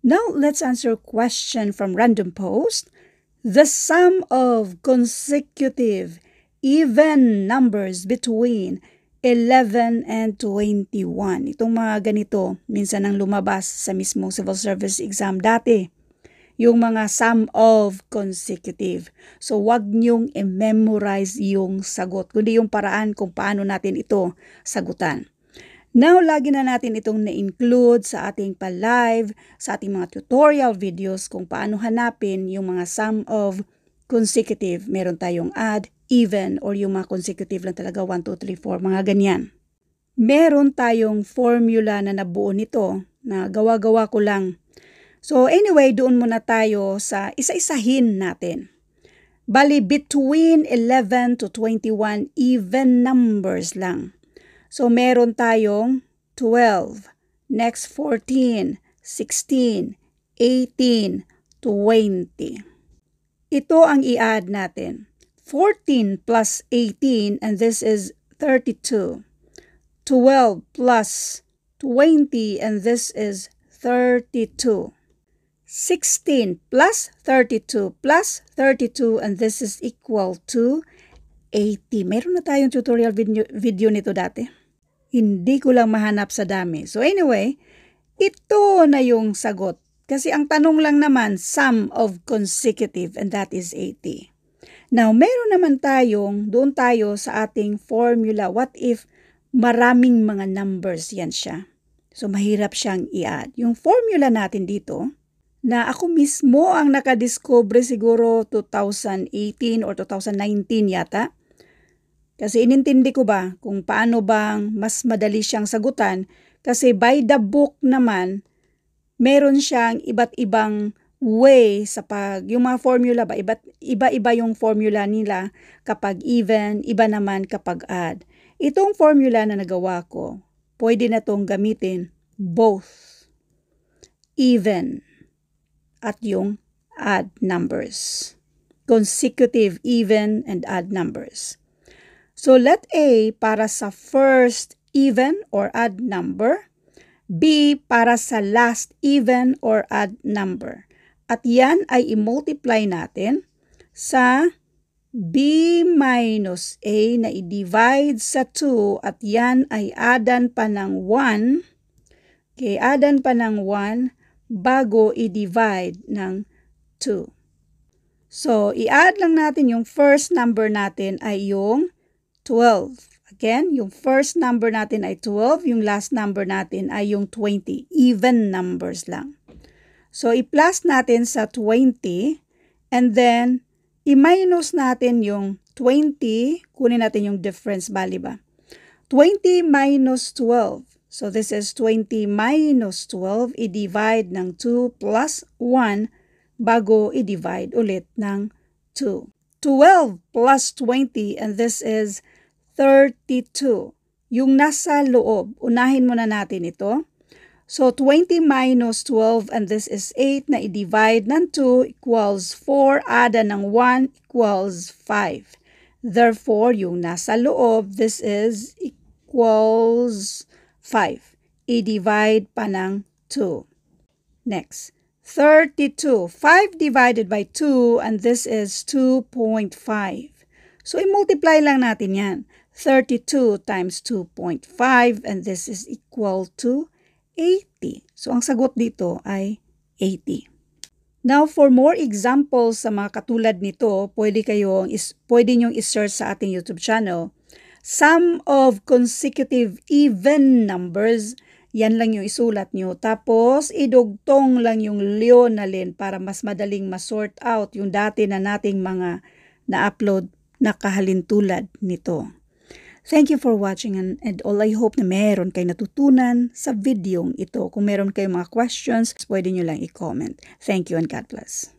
Now let's answer a question from Random Post. The sum of consecutive even numbers between 11 and 21. Itong mga ganito, minsan ang lumabas sa mismong civil service exam dati. Yung mga sum of consecutive. So, wag niyong i-memorize yung sagot, kundi yung paraan kung paano natin ito sagutan. Now, lagi na natin itong na-include sa ating pa-live, sa ating mga tutorial videos kung paano hanapin yung mga sum of consecutive. Meron tayong add, even, or yung mga consecutive lang talaga 1, 2, 3, 4, mga ganyan. Meron tayong formula na nabuo nito na gawa-gawa ko lang. So anyway, doon muna tayo sa isa-isahin natin. Bali, between 11 to 21 even numbers lang So, meron tayong 12, next 14, 16, 18, 20. Ito ang i-add natin. 14 plus 18 and this is 32. 12 plus 20 and this is 32. 16 plus 32 plus 32 and this is equal to 80. Meron na tayong tutorial video, video nito dati. Hindi ko lang mahanap sa dami. So anyway, ito na yung sagot. Kasi ang tanong lang naman, sum of consecutive and that is 80. Now, meron naman tayong, doon tayo sa ating formula, what if maraming mga numbers yan siya. So, mahirap siyang i-add. Yung formula natin dito, na ako mismo ang nakadiscover siguro 2018 or 2019 yata, kasi inintindi ko ba kung paano bang mas madali siyang sagutan kasi by the book naman, meron siyang iba't ibang way sa pag, yung mga formula ba, iba't, iba-iba yung formula nila kapag even, iba naman kapag odd. Itong formula na nagawa ko, pwede na tong gamitin both even at yung add numbers. Consecutive even and odd numbers. So let A para sa first even or odd number, B para sa last even or odd number. At yan ay i-multiply natin sa B minus A na i-divide sa 2 at yan ay adan pa ng 1. Okay, adan pa ng 1 bago i-divide ng 2. So, i-add lang natin yung first number natin ay yung 12. Again, yung first number natin ay 12, yung last number natin ay yung 20. Even numbers lang. So, i-plus natin sa 20 and then i-minus natin yung 20. Kunin natin yung difference bali ba? 20 minus 12. So, this is 20 minus 12. I-divide ng 2 plus 1 bago i-divide ulit ng 2. 12 plus 20 and this is 32. Yung nasa loob, unahin muna natin ito. So, 20 minus 12 and this is 8 na i-divide ng 2 equals 4, ada ng 1 equals 5. Therefore, yung nasa loob, this is equals 5. I-divide pa ng 2. Next, 32. 5 divided by 2 and this is 2.5. So, i-multiply lang natin yan. 32 times 2.5 and this is equal to 80. So ang sagot dito ay 80. Now for more examples sa mga katulad nito, pwede kayong is pwede niyo i-search sa ating YouTube channel. Sum of consecutive even numbers, yan lang yung isulat nyo. Tapos idugtong lang yung Leonalin para mas madaling ma-sort out yung dati na nating mga na-upload na kahalintulad nito. Thank you for watching and, and all I hope na meron kayo natutunan sa videong ito. Kung meron kayong mga questions, pwede nyo lang i-comment. Thank you and God bless.